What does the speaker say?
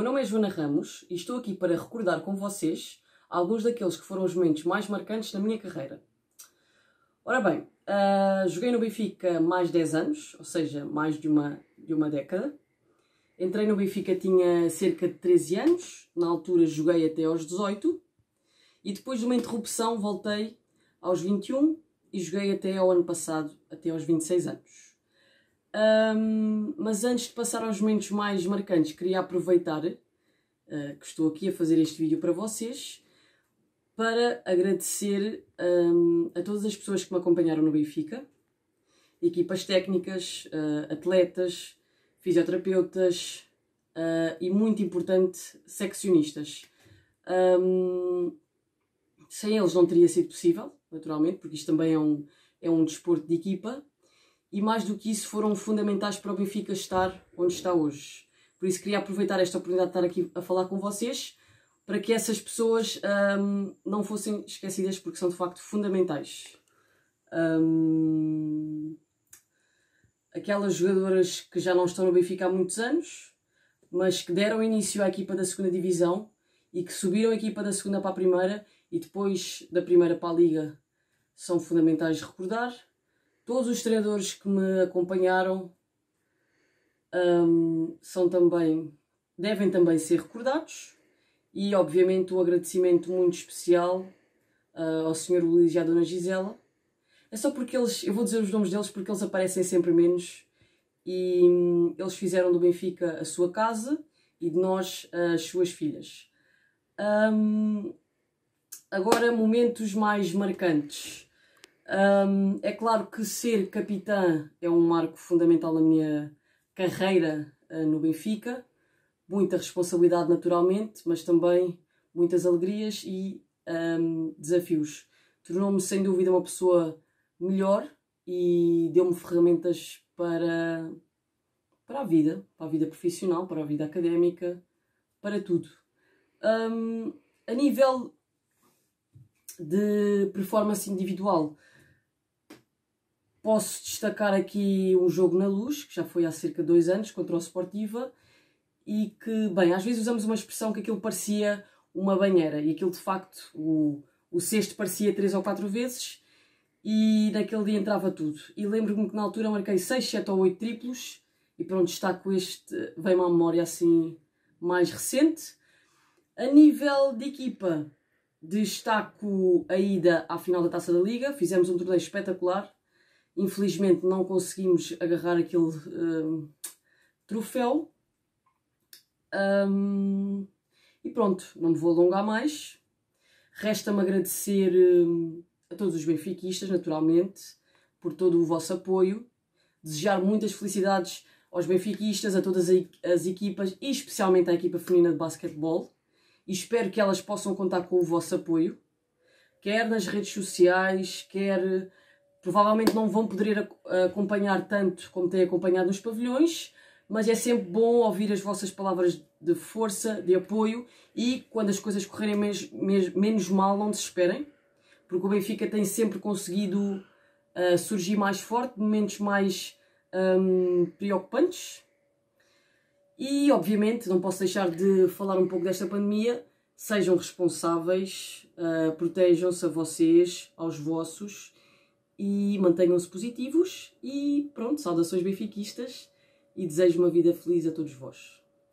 meu nome é Joana Ramos e estou aqui para recordar com vocês alguns daqueles que foram os momentos mais marcantes na minha carreira. Ora bem, uh, joguei no Benfica mais 10 anos, ou seja, mais de uma, de uma década. Entrei no Benfica tinha cerca de 13 anos, na altura joguei até aos 18 e depois de uma interrupção voltei aos 21 e joguei até ao ano passado, até aos 26 anos. Um, mas antes de passar aos momentos mais marcantes, queria aproveitar uh, que estou aqui a fazer este vídeo para vocês para agradecer um, a todas as pessoas que me acompanharam no Benfica, equipas técnicas, uh, atletas, fisioterapeutas uh, e, muito importante, seccionistas. Um, sem eles não teria sido possível, naturalmente, porque isto também é um, é um desporto de equipa e mais do que isso foram fundamentais para o Benfica estar onde está hoje. Por isso queria aproveitar esta oportunidade de estar aqui a falar com vocês para que essas pessoas um, não fossem esquecidas porque são de facto fundamentais. Um, aquelas jogadoras que já não estão no Benfica há muitos anos, mas que deram início à equipa da segunda divisão e que subiram a equipa da segunda para a primeira e depois da primeira para a liga são fundamentais recordar. Todos os treinadores que me acompanharam um, são também, devem também ser recordados e obviamente um agradecimento muito especial uh, ao Sr. Luís e à Dona Gisela. É só porque eles, eu vou dizer os nomes deles porque eles aparecem sempre menos e um, eles fizeram do Benfica a sua casa e de nós as suas filhas. Um, agora, momentos mais marcantes. Um, é claro que ser capitã é um marco fundamental na minha carreira uh, no Benfica, muita responsabilidade naturalmente, mas também muitas alegrias e um, desafios. Tornou-me sem dúvida uma pessoa melhor e deu-me ferramentas para, para a vida, para a vida profissional, para a vida académica, para tudo. Um, a nível de performance individual, Posso destacar aqui um jogo na luz, que já foi há cerca de dois anos, contra o Sportiva, e que, bem, às vezes usamos uma expressão que aquilo parecia uma banheira, e aquilo de facto, o, o cesto parecia três ou quatro vezes, e naquele dia entrava tudo. E lembro-me que na altura marquei seis, sete ou oito triplos, e pronto, destaco este, vem-me à memória assim mais recente. A nível de equipa, destaco a ida à final da Taça da Liga, fizemos um torneio espetacular, Infelizmente não conseguimos agarrar aquele um, troféu. Um, e pronto, não me vou alongar mais. Resta-me agradecer hum, a todos os benfiquistas, naturalmente, por todo o vosso apoio. Desejar muitas felicidades aos benfiquistas, a todas as equipas e especialmente à equipa feminina de basquetebol. E espero que elas possam contar com o vosso apoio, quer nas redes sociais, quer Provavelmente não vão poder acompanhar tanto como têm acompanhado nos pavilhões, mas é sempre bom ouvir as vossas palavras de força, de apoio e quando as coisas correrem mes, mes, menos mal, não desesperem, porque o Benfica tem sempre conseguido uh, surgir mais forte, momentos mais um, preocupantes. E, obviamente, não posso deixar de falar um pouco desta pandemia. Sejam responsáveis, uh, protejam-se a vocês, aos vossos e mantenham-se positivos e pronto, saudações benfiquistas e desejo uma vida feliz a todos vós.